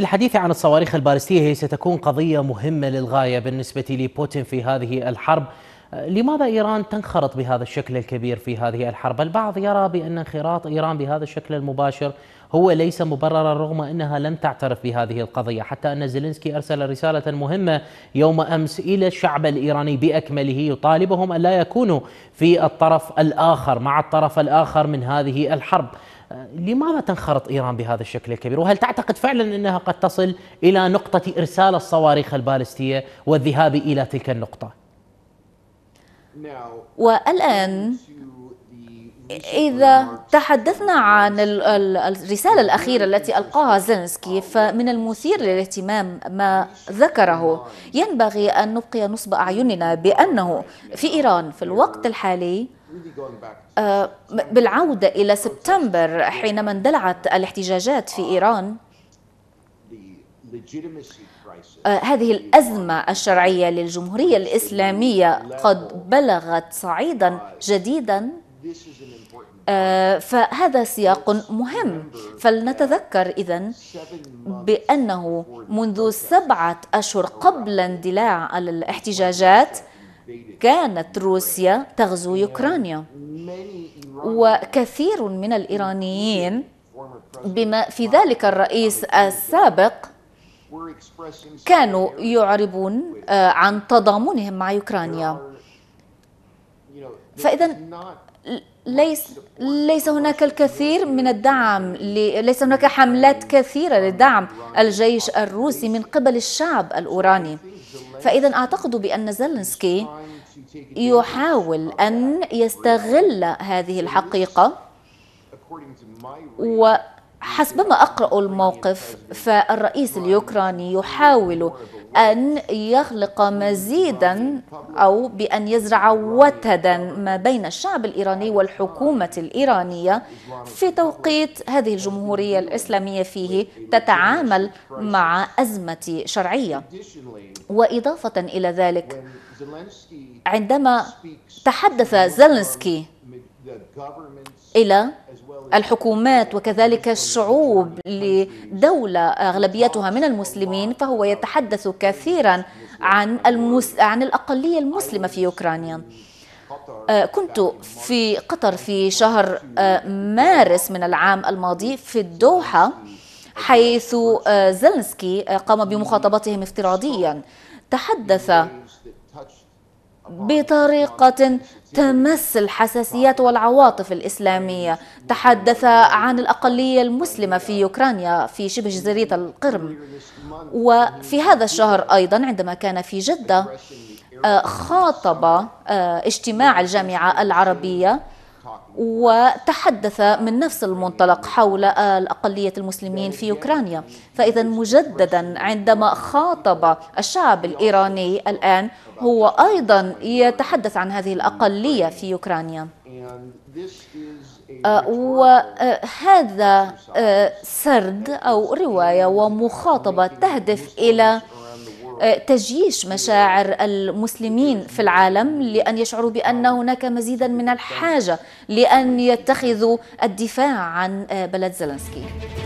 الحديث عن الصواريخ البالستية هي ستكون قضية مهمة للغاية بالنسبة لبوتين في هذه الحرب لماذا إيران تنخرط بهذا الشكل الكبير في هذه الحرب؟ البعض يرى بأن انخراط إيران بهذا الشكل المباشر هو ليس مبررا رغم أنها لم تعترف بهذه القضية حتى أن زيلينسكي أرسل رسالة مهمة يوم أمس إلى الشعب الإيراني بأكمله يطالبهم أن لا يكونوا في الطرف الآخر مع الطرف الآخر من هذه الحرب لماذا تنخرط ايران بهذا الشكل الكبير؟ وهل تعتقد فعلا انها قد تصل الى نقطه ارسال الصواريخ البالستيه والذهاب الى تلك النقطه؟ والان إذا تحدثنا عن الرسالة الأخيرة التي ألقاها زيلنسكي فمن المثير للاهتمام ما ذكره ينبغي أن نبقي نصب أعيننا بأنه في إيران في الوقت الحالي Uh, بالعودة إلى سبتمبر حينما اندلعت الاحتجاجات في إيران uh, هذه الأزمة الشرعية للجمهورية الإسلامية قد بلغت صعيدا جديدا uh, فهذا سياق مهم فلنتذكر إذا بأنه منذ سبعة أشهر قبل اندلاع الاحتجاجات كانت روسيا تغزو أوكرانيا وكثير من الإيرانيين بما في ذلك الرئيس السابق كانوا يعربون آه، عن تضامنهم مع أوكرانيا فإذا ليس ليس هناك الكثير من الدعم ليس هناك حملات كثيرة لدعم الجيش الروسي من قبل الشعب الأوراني فإذا أعتقد بأن زيلينسكي يحاول أن يستغل هذه الحقيقة حسبما أقرأ الموقف فالرئيس اليوكراني يحاول أن يخلق مزيدا أو بأن يزرع وتدا ما بين الشعب الإيراني والحكومة الإيرانية في توقيت هذه الجمهورية الإسلامية فيه تتعامل مع أزمة شرعية وإضافة إلى ذلك عندما تحدث زيلنسكي إلى الحكومات وكذلك الشعوب لدولة أغلبيتها من المسلمين فهو يتحدث كثيرا عن, المس... عن الأقلية المسلمة في أوكرانيا آه، كنت في قطر في شهر آه، مارس من العام الماضي في الدوحة حيث آه، زلنسكي قام بمخاطبتهم افتراضيا تحدث بطريقة تمس الحساسيات والعواطف الإسلامية تحدث عن الأقلية المسلمة في أوكرانيا في شبه جزيرة القرم وفي هذا الشهر أيضا عندما كان في جدة آه، خاطب آه، اجتماع الجامعة العربية وتحدث من نفس المنطلق حول آه، الأقلية المسلمين في أوكرانيا فإذا مجددا عندما خاطب الشعب الإيراني الآن هو أيضا يتحدث عن هذه الأقلية في أوكرانيا آه، وهذا آه، سرد أو رواية ومخاطبة تهدف إلى آه، تجيش مشاعر المسلمين في العالم لأن يشعروا بأن هناك مزيدا من الحاجة لأن يتخذوا الدفاع عن آه، بلد زيلنسكي